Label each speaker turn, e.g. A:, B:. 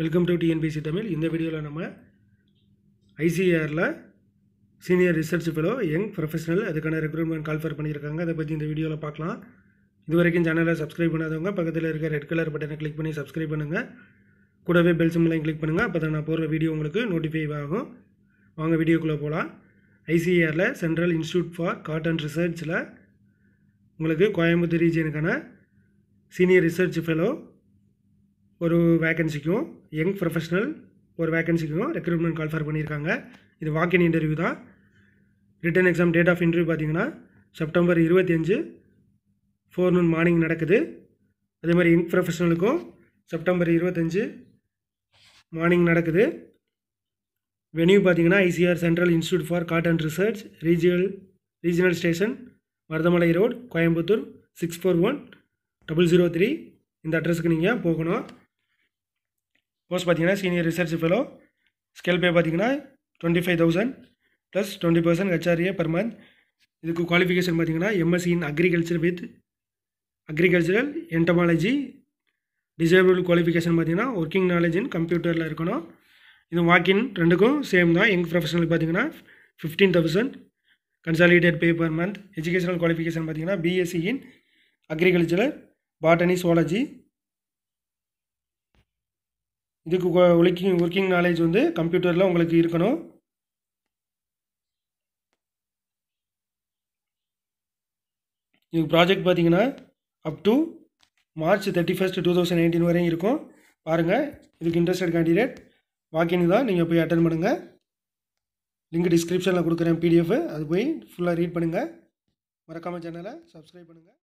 A: welcome to TNPSC Tamil இந்த வீடியோவில் நம்ம ஐசிஆரில் senior research fellow young professional அதுக்கான ரெக்ரூட்மெண்ட் கால்ஃபர் பண்ணியிருக்காங்க அதை பற்றி இந்த வீடியோவில் பார்க்கலாம் இது வரைக்கும் சேனலை சப்ஸ்கிரைப் பண்ணாதவங்க பக்கத்தில் இருக்க ரெட் கலர் பட்டனை கிளிக் பண்ணி சப்ஸ்கிரைப் பண்ணுங்கள் கூடவே பெல் சிம்லையும் கிளிக் பண்ணுங்கள் அப்போ தான் நான் போடுற வீடியோ உங்களுக்கு நோட்டிஃபை ஆகும் வாங்க வீடியோக்குள்ளே போகலாம் ஐசிஆரில் சென்ட்ரல் இன்ஸ்டியூட் ஃபார் காட்டன் ரிசர்ச்சில் உங்களுக்கு கோயம்புத்தூர் ரீஜியனுக்கான சீனியர் ரிசர்ச் ஃபெலோ ஒரு வேக்கன்சிக்கும் யங் ப்ரொஃபஷ்னல் ஒரு வேக்கன்சிக்கும் ரெக்ரூட்மெண்ட் கால்ஃபர் பண்ணியிருக்காங்க இது வாக்கின் இன்டர்வியூ தான் written exam date of interview பார்த்தீங்கன்னா செப்டம்பர் இருபத்தி அஞ்சு ஃபோர்நூன் மார்னிங் நடக்குது அதே மாதிரி யங் ப்ரொஃபஷனலுக்கும் செப்டம்பர் இருபத்தஞ்சு மார்னிங் நடக்குது வென்யூ பார்த்தீங்கன்னா ICR central institute for cotton research regional regional station Maruthamalai road Coimbatore six four one double zero three இந்த அட்ரஸுக்கு நீங்கள் போகணும் கோர்ஸ் பார்த்தீங்கன்னா senior research fellow scale pay பார்த்தீங்கன்னா twenty five thousand plus twenty percent HRA per month இதுக்கு qualification பார்த்தீங்கன்னா MSc in agriculture with agricultural entomology desirable qualification பார்த்தீங்கன்னா working knowledge in கம்ப்யூட்டரில் இருக்கணும் இது வாக்கின் ரெண்டுக்கும் சேம் தான் எங் ப்ரொஃபஷனல் பார்த்தீங்கன்னா fifteen thousand consolidated pay per month educational qualification பார்த்தீங்கன்னா BSc in agricultural botany zoology இதுக்கு ஒர்க்கிங் ஒர்க்கிங் நாலேஜ் வந்து கம்ப்யூட்டரில் உங்களுக்கு இருக்கணும் இதுக்கு ப்ராஜெக்ட் பார்த்தீங்கன்னா up to March thirty first two thousand nineteen வரையும் இருக்கும் பாருங்கள் இதுக்கு இன்ட்ரெஸ்டட் கேண்டிடேட் வாக்கிங் தான் நீங்கள் போய் அட்டன் பண்ணுங்கள் லிங்க் டிஸ்கிரிப்ஷனில் கொடுக்குறேன் பிடிஎஃப் அது போய் ஃபுல்லாக ரீட் பண்ணுங்கள் மறக்காமல் சேனலை சப்ஸ்கிரைப் பண்ணுங்கள்